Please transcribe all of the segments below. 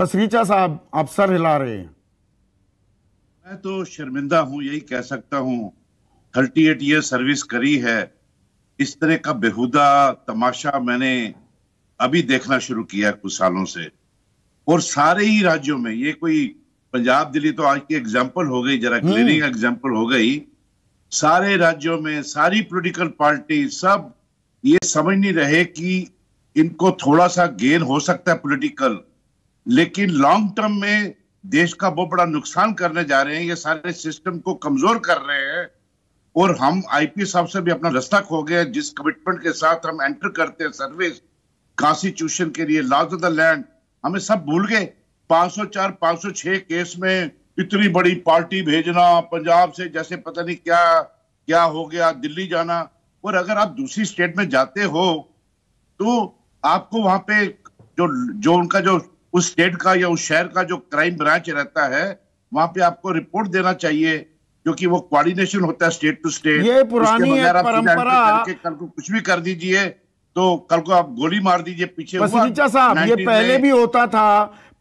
रीचा साहब आप सर हिला रहे हैं मैं तो शर्मिंदा हूँ यही कह सकता हूँ थर्टी एट ईयर सर्विस करी है इस तरह का बेहुदा तमाशा मैंने अभी देखना शुरू किया कुछ सालों से और सारे ही राज्यों में ये कोई पंजाब दिल्ली तो आज की एग्जाम्पल हो गई जरा क्लीनिंग एग्जाम्पल हम्म। हो गई सारे राज्यों में सारी पॉलिटिकल पार्टी सब ये समझ नहीं रहे कि इनको थोड़ा सा गेन हो सकता है पोलिटिकल लेकिन लॉन्ग टर्म में देश का बहुत बड़ा नुकसान करने जा रहे हैं ये सारे सिस्टम को कमजोर कर रहे हैं और हम आईपीएस साहब से भी अपना रास्ता खो गए जिस कमिटमेंट के साथ हम एंटर करते हैं सर्विस कॉन्स्टिट्यूशन के लिए लॉज ऑफ द लैंड हमें सब भूल गए 504 506 केस में इतनी बड़ी पार्टी भेजना पंजाब से जैसे पता नहीं क्या क्या हो गया दिल्ली जाना और अगर आप दूसरी स्टेट में जाते हो तो आपको वहां पे जो जो उनका जो उस स्टेट का या उस शहर का जो क्राइम ब्रांच रहता है वहां पे आपको रिपोर्ट देना चाहिए क्योंकि वो कोऑर्डिनेशन होता है स्टेट टू स्टेट ये पुरानी परंपरा कल को कुछ भी कर दीजिए तो कल को आप गोली मार दीजिए पीछे साहब ये पहले भी होता था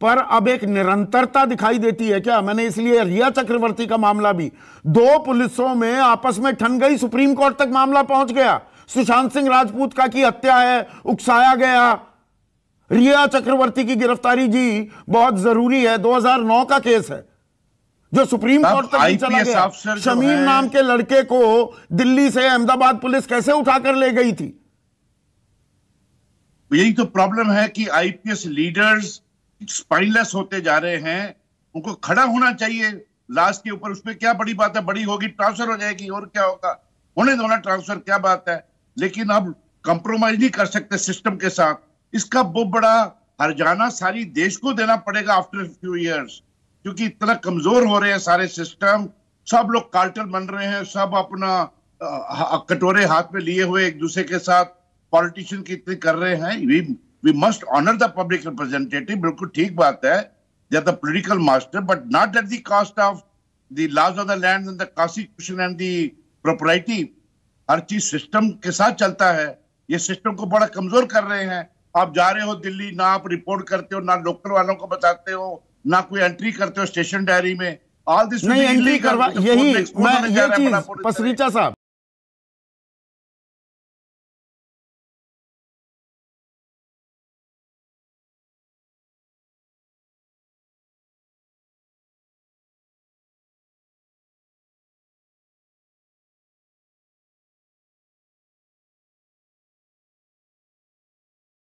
पर अब एक निरंतरता दिखाई देती है क्या मैंने इसलिए रिया चक्रवर्ती का मामला भी दो पुलिसों में आपस में ठन गई सुप्रीम कोर्ट तक मामला पहुंच गया सुशांत सिंह राजपूत का की हत्या है उकसाया गया रिया चक्रवर्ती की गिरफ्तारी जी बहुत जरूरी है 2009 का केस है जो सुप्रीम कोर्ट तक नहीं चला गया शमीम नाम के लड़के को दिल्ली से अहमदाबाद पुलिस कैसे उठाकर ले गई थी यही तो प्रॉब्लम है कि आईपीएस लीडर्स स्पाइनलेस होते जा रहे हैं उनको खड़ा होना चाहिए लास्ट के ऊपर उसमें क्या बड़ी बात है बड़ी होगी ट्रांसफर हो जाएगी और क्या होगा होने दोनों ट्रांसफर क्या बात है लेकिन अब कंप्रोमाइज नहीं कर सकते सिस्टम के साथ इसका बहुत बड़ा हरजाना सारी देश को देना पड़ेगा आफ्टर फ्यू ईयर्स क्योंकि इतना कमजोर हो रहे हैं सारे सिस्टम सब लोग कार्टर बन रहे हैं सब अपना कटोरे हाथ में लिए हुए एक दूसरे के साथ पॉलिटिशियन की इतनी कर रहे हैं we we must honour the public representative बिल्कुल ठीक बात है they are the political master but not at the cost of the laws of the land and the constitution and the property हर चीज सिस्टम के साथ चलता है ये सिस्टम को बड़ा कमजोर कर रहे हैं आप जा रहे हो दिल्ली ना आप रिपोर्ट करते हो ना लोकल वालों को बताते हो ना कोई एंट्री करते हो स्टेशन डायरी में ऑल दिस नहीं एंट्री करवा यही मैं ये चीज तो पसरीचा साहब